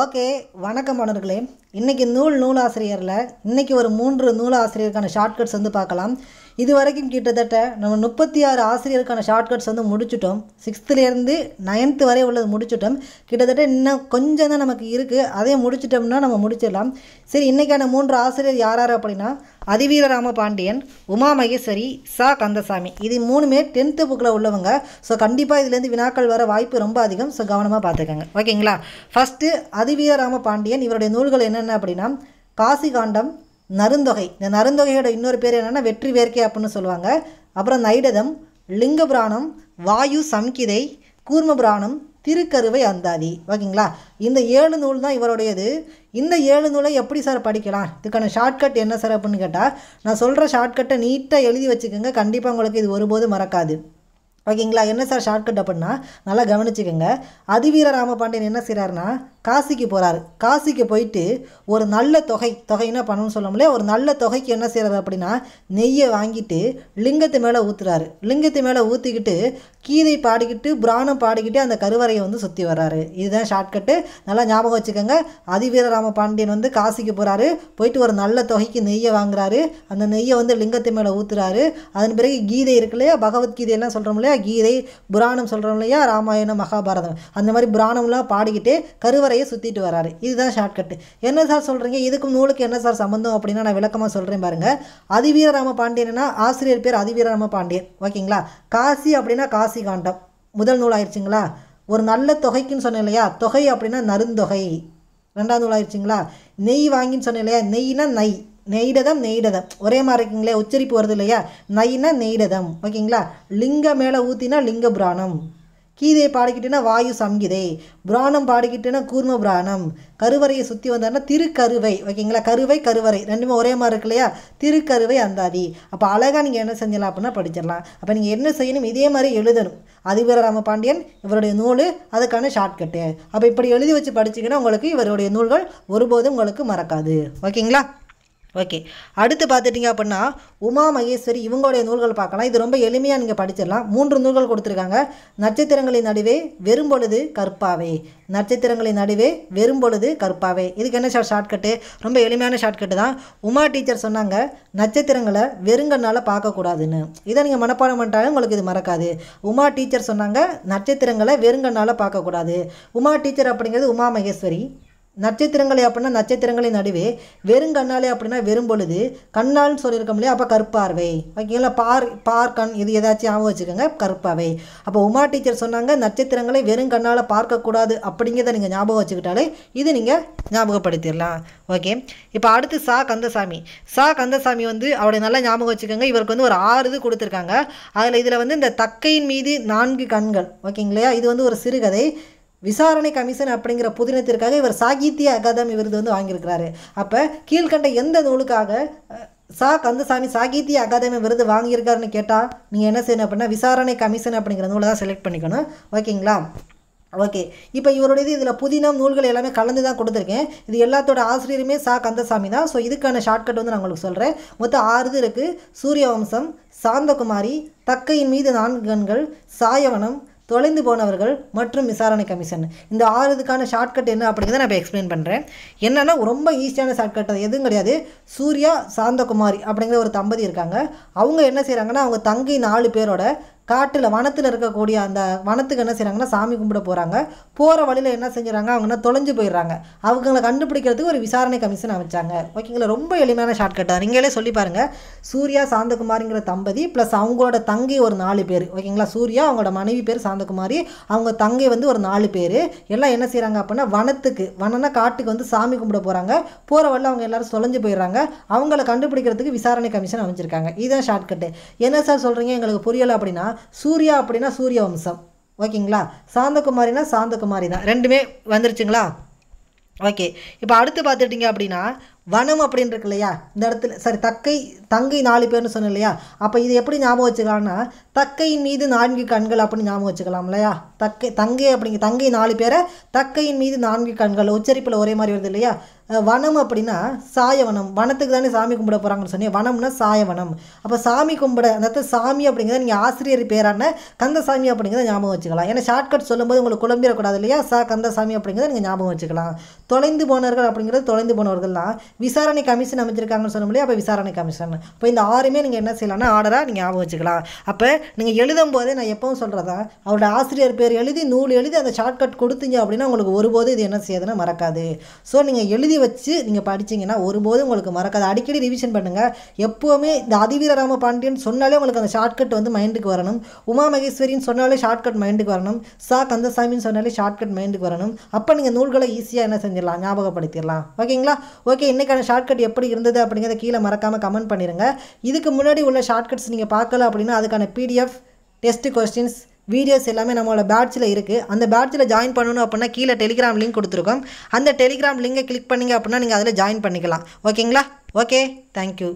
okay வணக்கம் மாணவர்களே இன்றைக்கி நூல் நூலாசிரியரில் இன்றைக்கி ஒரு மூன்று நூலாசிரியருக்கான ஷார்ட்கட்ஸ் வந்து பார்க்கலாம் இது வரைக்கும் கிட்டத்தட்ட நம்ம முப்பத்தி ஆறு ஆசிரியருக்கான ஷார்ட்கட்ஸ் வந்து முடிச்சுட்டோம் சிக்ஸ்த்துலேருந்து நைன்த்து வரை உள்ளது முடிச்சுட்டோம் கிட்டத்தட்ட இன்னும் கொஞ்சம் தான் நமக்கு இருக்குது அதையும் முடிச்சிட்டோம்னா நம்ம முடிச்சிடலாம் சரி இன்றைக்கான மூன்று ஆசிரியர் யார் யார் அப்படின்னா அதிவீர ராம பாண்டியன் உமா மகேஸ்வரி சா கந்தசாமி இது மூணுமே டென்த்து புக்கில் உள்ளவங்க ஸோ கண்டிப்பாக இதுலேருந்து வினாக்கள் வர வாய்ப்பு ரொம்ப அதிகம் ஸோ கவனமாக பார்த்துக்கோங்க ஓகேங்களா ஃபஸ்ட்டு அதிவீர ராம பாண்டியன் இவருடைய நூல்கள் என்னென்ன என்ன அப்படின்னா காசிகாண்டம் நருந்தொகை இந்த நருந்தொகையோட இன்னொரு பேர் என்னென்னா வெற்றி வேர்க்கை அப்புடின்னு சொல்லுவாங்க அப்புறம் நைடதம் லிங்க புராணம் வாயு சம்கிதை கூர்ம புராணம் திருக்கருவை அந்தாதி ஓகேங்களா இந்த ஏழு நூல் தான் இவருடையது இந்த ஏழு நூலை எப்படி சார் படிக்கலாம் இதுக்கான ஷார்ட்கட் என்ன சார் அப்படின்னு கேட்டால் நான் சொல்கிற ஷார்ட்கட்டை நீட்டாக எழுதி வச்சுக்கோங்க கண்டிப்பாக உங்களுக்கு இது ஒருபோதும் மறக்காது ஓகேங்களா என்ன சார் ஷார்ட்கட் அப்படின்னா நல்லா கவனிச்சுக்கோங்க அதிவீர ராமபாண்டியன் என்ன செய்கிறாருன்னா காசிக்கு போகிறாரு காசிக்கு போயிட்டு ஒரு நல்ல தொகை தொகைன்னா பணம்னு சொல்லமுடியல ஒரு நல்ல தொகைக்கு என்ன செய்கிறாரு அப்படின்னா நெய்யை வாங்கிட்டு லிங்கத்து மேலே ஊற்றுறாரு லிங்கத்து மேலே ஊற்றிக்கிட்டு கீதை பாடிக்கிட்டு புராணம் பாடிக்கிட்டு அந்த கருவறையை வந்து சுற்றி வர்றாரு இதுதான் ஷார்ட்கட்டு நல்லா ஞாபகம் வச்சுக்கோங்க அதிவீரராம பாண்டியன் வந்து காசிக்கு போகிறாரு போயிட்டு ஒரு நல்ல தொகைக்கு நெய்யை வாங்குறாரு அந்த நெய்யை வந்து லிங்கத்து மேலே ஊற்றுறாரு அதன் பிறகு கீதை இருக்கு இல்லையா பகவத்கீதையெல்லாம் சொல்கிறோம் இல்லையா கீதை புராணம் சொல்கிறோம் இல்லையா ராமாயணம் மகாபாரதம் அந்த மாதிரி புராணம்லாம் பாடிக்கிட்டு கருவறை வரைய சுற்றிட்டு வராரு இதுதான் ஷார்ட்கட் என்ன சார் சொல்கிறீங்க இதுக்கும் நூலுக்கு என்ன சார் சம்மந்தம் அப்படின்னா நான் விளக்கமாக சொல்கிறேன் பாருங்கள் அதிவீரராம பாண்டியன்னா ஆசிரியர் பேர் அதிவீரராம பாண்டியன் ஓகேங்களா காசி அப்படின்னா காசி காண்டம் முதல் நூல் ஆயிடுச்சுங்களா ஒரு நல்ல தொகைக்குன்னு சொன்னேன் இல்லையா தொகை அப்படின்னா நருந்தொகை ரெண்டாவது நூல் ஆயிடுச்சுங்களா நெய் வாங்கின்னு சொன்னேன் இல்லையா நெய்னா நெய் நெய்டதம் நெய்டதம் ஒரே மாதிரி இருக்குங்களே உச்சரிப்பு வருது இல்லையா நைனா நெய்டதம் ஓகேங்களா லிங்க மேலே ஊற்றினா லிங்க புராணம் கீதையை பாடிக்கிட்டேன்னா வாயு சம்கிதை புராணம் பாடிக்கிட்டேன்னா கூர்ம புராணம் கருவறையை சுற்றி வந்தார்னா திருக்கருவை ஓகேங்களா கருவை கருவறை ரெண்டுமே ஒரே மாதிரி இருக்கு இல்லையா திருக்கருவை அந்தாதி அப்போ அழகாக நீங்கள் என்ன செஞ்சலாம் அப்படின்னா படிச்சிடலாம் அப்போ நீங்கள் என்ன செய்யணும் இதே மாதிரி எழுதணும் அதிபர ராமபாண்டியன் இவருடைய நூல் அதுக்கான ஷார்ட்கட்டு அப்போ இப்படி எழுதி வச்சு படிச்சிங்கன்னா உங்களுக்கு இவருடைய நூல்கள் ஒருபோதும் உங்களுக்கு மறக்காது ஓகேங்களா ஓகே அடுத்து பார்த்துட்டிங்க அப்படின்னா உமா மகேஸ்வரி இவங்களுடைய நூல்கள் பார்க்கலாம் இது ரொம்ப எளிமையாக நீங்கள் படிச்சிடலாம் மூன்று நூல்கள் கொடுத்துருக்காங்க நட்சத்திரங்களின் நடுவே வெறும் பொழுது கற்பாவே நட்சத்திரங்களின் நடுவே வெறும் பொழுது கற்பாவே இதுக்கு என்ன சார் ஷார்ட்கட்டு ரொம்ப எளிமையான ஷார்ட்கட்டு தான் உமா டீச்சர் சொன்னாங்க நட்சத்திரங்களை வெறுங்கனால் பார்க்கக்கூடாதுன்னு இதை நீங்கள் மனப்பாடம் பண்ணிட்டாலும் உங்களுக்கு இது மறக்காது உமா டீச்சர் சொன்னாங்க நட்சத்திரங்களை வெறுங்கனால் பார்க்கக்கூடாது உமா டீச்சர் அப்படிங்கிறது உமா மகேஸ்வரி நட்சத்திரங்களை அப்படின்னா நட்சத்திரங்களின் நடுவே வெறும் கண்ணாலே அப்படின்னா வெறும் பொழுது கண்ணால்னு சொல்லியிருக்கோம் இல்லையா அப்போ கருப்பார்வை ஓகேங்களா பார் பார் கண் இது ஏதாச்சும் ஞாபகம் வச்சுக்கோங்க கருப்பாவை அப்போ உமா டீச்சர் சொன்னாங்க நட்சத்திரங்களை வெறும் கண்ணால் பார்க்கக்கூடாது அப்படிங்கிறத நீங்கள் ஞாபகம் வச்சுக்கிட்டாலே இது நீங்கள் ஞாபகப்படுத்திடலாம் ஓகே இப்போ அடுத்து சா கந்தசாமி சா கந்தசாமி வந்து அவருடைய நல்லா ஞாபகம் வச்சுக்கோங்க இவருக்கு வந்து ஒரு ஆறு இது கொடுத்துருக்காங்க அதில் இதில் வந்து இந்த தக்கையின் மீது நான்கு கண்கள் ஓகேங்களா இது வந்து ஒரு சிறுகதை விசாரணை கமிஷன் அப்படிங்கிற புதினத்திற்காக இவர் சாகித்ய அகாதமி விருது வந்து வாங்கியிருக்கிறாரு அப்போ கீழ்கண்ட எந்த நூலுக்காக சா கந்தசாமி சாகித்ய அகாதமி விருது வாங்கியிருக்காருன்னு கேட்டால் நீங்கள் என்ன செய்யணும் அப்படின்னா விசாரணை கமிஷன் அப்படிங்கிற நூலை தான் செலக்ட் பண்ணிக்கணும் ஓகேங்களா ஓகே இப்போ இவருடைய இதில் புதினம் நூல்கள் எல்லாமே கலந்து தான் கொடுத்துருக்கேன் இது எல்லாத்தோட ஆசிரியருமே சா கந்தசாமி தான் ஸோ இதுக்கான ஷார்ட்கட் வந்து நான் உங்களுக்கு சொல்கிறேன் மொத்தம் ஆறு இது இருக்குது சூரிய வம்சம் சாந்தகுமாரி தக்கையின் மீது நான்கு கண்கள் சாயவனம் தொலைந்து போனவர்கள் மற்றும் விசாரணை கமிஷன் இந்த ஆறு இதுக்கான ஷார்ட்கட் என்ன அப்படிங்கிறத நான் இப்போ எக்ஸ்பிளைன் பண்ணுறேன் என்னென்னா ரொம்ப ஈஸியான ஷார்ட்கட் அது எதுவும் கிடையாது சூர்யா சாந்தகுமாரி அப்படிங்கிற ஒரு தம்பதி இருக்காங்க அவங்க என்ன செய்கிறாங்கன்னா அவங்க தங்கி நாலு பேரோட காட்டில் வனத்தில் இருக்கக்கூடிய அந்த வனத்துக்கு என்ன செய்கிறாங்கன்னா சாமி கும்பிட போகிறாங்க போகிற வழியில் என்ன செஞ்சுறாங்க அவங்க என்ன தொலைஞ்சு போயிடுறாங்க அவங்கள கண்டுபிடிக்கிறதுக்கு ஒரு விசாரணை கமிஷன் அமைச்சாங்க ஓகேங்களா ரொம்ப எளிமையான ஷார்ட்கட் தான் நீங்களே சொல்லி பாருங்கள் சூர்யா சாந்தகுமாரிங்கிற தம்பதி ப்ளஸ் அவங்களோட தங்கை ஒரு நாலு பேர் ஓகேங்களா சூர்யா அவங்களோட மனைவி பேர் சாந்தகுமாரி அவங்க தங்கை வந்து ஒரு நாலு பேர் எல்லாம் என்ன செய்கிறாங்க அப்படின்னா வனத்துக்கு வனன்னா காட்டுக்கு வந்து சாமி கும்பிட போகிறாங்க போகிற வழியில் அவங்க எல்லோரும் தொலைஞ்சு போயிடுறாங்க அவங்கள கண்டுபிடிக்கிறதுக்கு விசாரணை கமிஷன் அமைச்சிருக்காங்க இதுதான் ஷார்ட்கட்டு என்ன சார் சொல்கிறீங்க எங்களுக்கு புரியலை அப்படின்னா சூர்யா அப்படின்னா சூரிய வம்சம் ஓகேங்களா சாந்தகுமாரினா சாந்தகுமாரி தான் ரெண்டுமே வந்துருச்சுங்களா ஓகே இப்போ அடுத்து பார்த்துட்டிங்க அப்படின்னா வனம் அப்படின்னு இருக்கு இல்லையா இந்த இடத்துல சரி தக்கை தங்கை நாலு பேர்னு சொன்னேன் இல்லையா அப்போ இது எப்படி ஞாபகம் வச்சுக்கலாம்னா தக்கையின் மீது நான்கு கண்கள் அப்படின்னு ஞாபகம் வச்சுக்கலாம் இல்லையா தக்கை தங்கை அப்படிங்க தங்கை நாலு பேரை தக்கையின் மீது நான்கு கண்கள் உச்சரிப்பில் ஒரே மாதிரி வருது இல்லையா வனம் அப்படின்னா சாயவனம் வனத்துக்கு தானே சாமி கும்பிட போகிறாங்கன்னு சொன்னேன் வனம்னா சாயவனம் அப்போ சாமி கும்பிட அந்த சாமி அப்படிங்கிறத நீங்கள் ஆசிரியர் பேரான கந்தசாமி அப்படிங்கிறத ஞாபகம் வச்சுக்கலாம் ஏன்னா ஷார்ட்கட் சொல்லும்போது உங்களுக்கு குழம்பிடக்கூடாது இல்லையா சா கந்தசாமி அப்படிங்கிறத நீங்கள் ஞாபகம் வச்சுக்கலாம் தொலைந்து போனவர்கள் அப்படிங்கிறது தொலைந்து போனவர்கள் தான் விசாரணை கமிஷன் அமைச்சிருக்காங்கன்னு சொல்ல முடியாது அப்போ விசாரணை கமிஷன் இப்போ இந்த ஆறுமே நீங்கள் என்ன செய்யலாம்னா ஆர்டராக நீங்கள் ஞாபகம் வச்சுக்கலாம் அப்போ நீங்கள் எழுதும் போதே நான் எப்பவும் சொல்கிறதா அவரோட ஆசிரியர் பேர் எழுதி நூல் எழுதி அந்த ஷார்ட்கட் கொடுத்தீங்க அப்படின்னா உங்களுக்கு ஒருபோது இது என்ன செய்யாதுன்னா மறக்காது ஸோ நீங்கள் எழுதி வச்சு நீங்கள் படித்தீங்கன்னா ஒருபோதும் உங்களுக்கு மறக்காது அடிக்கடி ரிவிஷன் பண்ணுங்கள் எப்போவுமே இந்த அதிவீர ராம பாண்டியன் சொன்னாலே உங்களுக்கு அந்த ஷார்ட்கட் வந்து மைண்டுக்கு வரணும் உமா மகேஸ்வரின்னு சொன்னாலே ஷார்ட்கட் மைண்டுக்கு வரணும் சா கந்தசாமின்னு சொன்னாலே ஷார்ட்கட் மைண்டுக்கு வரணும் அப்போ நீங்கள் நூல்களை ஈஸியாக என்ன செஞ்சிடலாம் ஞாபகப்படுத்திடலாம் ஓகேங்களா ஓகே இன்றைக்கான ஷார்ட்கட் எப்படி இருந்தது அப்படிங்கிறத கீழே மறக்காமல் கமெண்ட் பண்ணிடுங்க இதுக்கு முன்னாடி உள்ள ஷார்ட்கட்ஸ் நீங்கள் பார்க்கல அப்படின்னா அதுக்கான பிடிஎஃப் டெஸ்ட் கொஸ்டின்ஸ் வீடியோஸ் எல்லாமே நம்மளோட பேட்சில் இருக்குது அந்த பேட்சில் ஜாயின் பண்ணணும் அப்படின்னா கீழே டெலிகிராம் லிங்க் கொடுத்துருக்கோம் அந்த டெலிகிராம் லிங்கை கிளிக் பண்ணிங்க அப்படின்னா நீங்கள் அதில் ஜாயின் பண்ணிக்கலாம் ஓகேங்களா ஓகே தேங்க்யூ